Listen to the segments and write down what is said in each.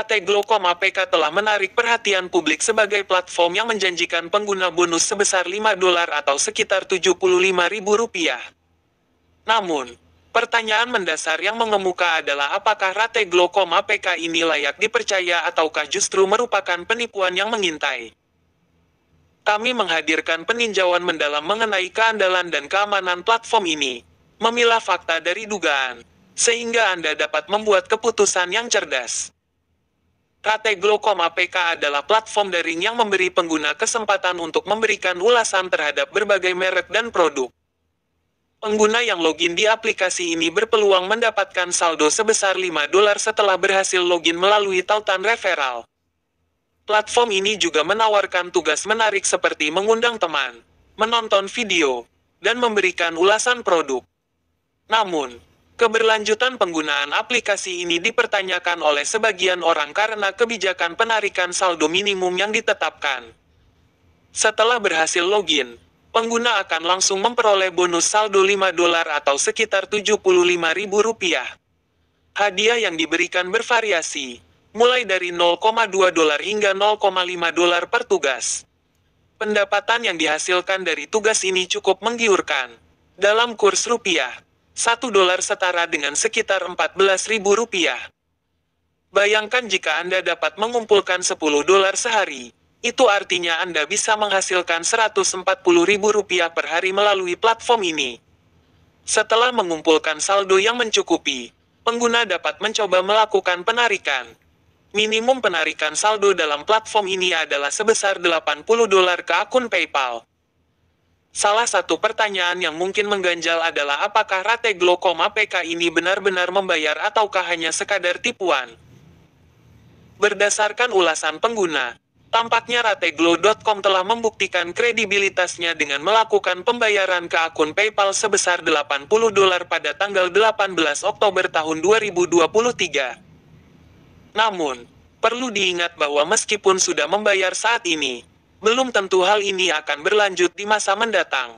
PT Glokoma PK telah menarik perhatian publik sebagai platform yang menjanjikan pengguna bonus sebesar 5 dolar atau sekitar 75 ribu rupiah. Namun, pertanyaan mendasar yang mengemuka adalah apakah Rate Glokoma PK ini layak dipercaya ataukah justru merupakan penipuan yang mengintai kami menghadirkan peninjauan mendalam mengenai keandalan dan keamanan platform ini, memilah fakta dari dugaan, sehingga Anda dapat membuat keputusan yang cerdas. KT Glocom APK adalah platform daring yang memberi pengguna kesempatan untuk memberikan ulasan terhadap berbagai merek dan produk. Pengguna yang login di aplikasi ini berpeluang mendapatkan saldo sebesar 5 dolar setelah berhasil login melalui tautan referral. Platform ini juga menawarkan tugas menarik seperti mengundang teman, menonton video, dan memberikan ulasan produk. Namun, Keberlanjutan penggunaan aplikasi ini dipertanyakan oleh sebagian orang karena kebijakan penarikan saldo minimum yang ditetapkan. Setelah berhasil login, pengguna akan langsung memperoleh bonus saldo 5 dolar atau sekitar 75 ribu rupiah. Hadiah yang diberikan bervariasi, mulai dari 0,2 dolar hingga 0,5 dolar per tugas. Pendapatan yang dihasilkan dari tugas ini cukup menggiurkan. Dalam kurs rupiah, 1 dolar setara dengan sekitar 14 ribu rupiah. Bayangkan jika Anda dapat mengumpulkan 10 dolar sehari, itu artinya Anda bisa menghasilkan 140 ribu rupiah per hari melalui platform ini. Setelah mengumpulkan saldo yang mencukupi, pengguna dapat mencoba melakukan penarikan. Minimum penarikan saldo dalam platform ini adalah sebesar 80 dolar ke akun PayPal. Salah satu pertanyaan yang mungkin mengganjal adalah apakah rate glaukoma PK ini benar-benar membayar ataukah hanya sekadar tipuan. Berdasarkan ulasan pengguna, tampaknya rateglo.com telah membuktikan kredibilitasnya dengan melakukan pembayaran ke akun PayPal sebesar 80 dolar pada tanggal 18 Oktober tahun 2023. Namun, perlu diingat bahwa meskipun sudah membayar saat ini, belum tentu hal ini akan berlanjut di masa mendatang.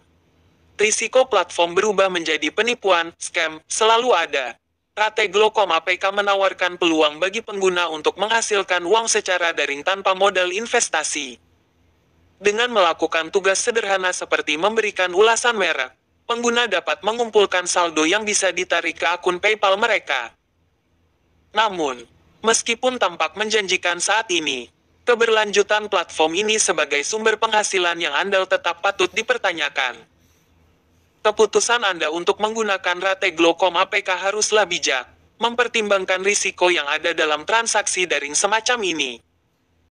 Risiko platform berubah menjadi penipuan, scam, selalu ada. Rate Glocom APK menawarkan peluang bagi pengguna untuk menghasilkan uang secara daring tanpa modal investasi. Dengan melakukan tugas sederhana seperti memberikan ulasan merek, pengguna dapat mengumpulkan saldo yang bisa ditarik ke akun PayPal mereka. Namun, meskipun tampak menjanjikan saat ini, keberlanjutan platform ini sebagai sumber penghasilan yang andal tetap patut dipertanyakan. Keputusan Anda untuk menggunakan rate Glocom APK haruslah bijak, mempertimbangkan risiko yang ada dalam transaksi daring semacam ini.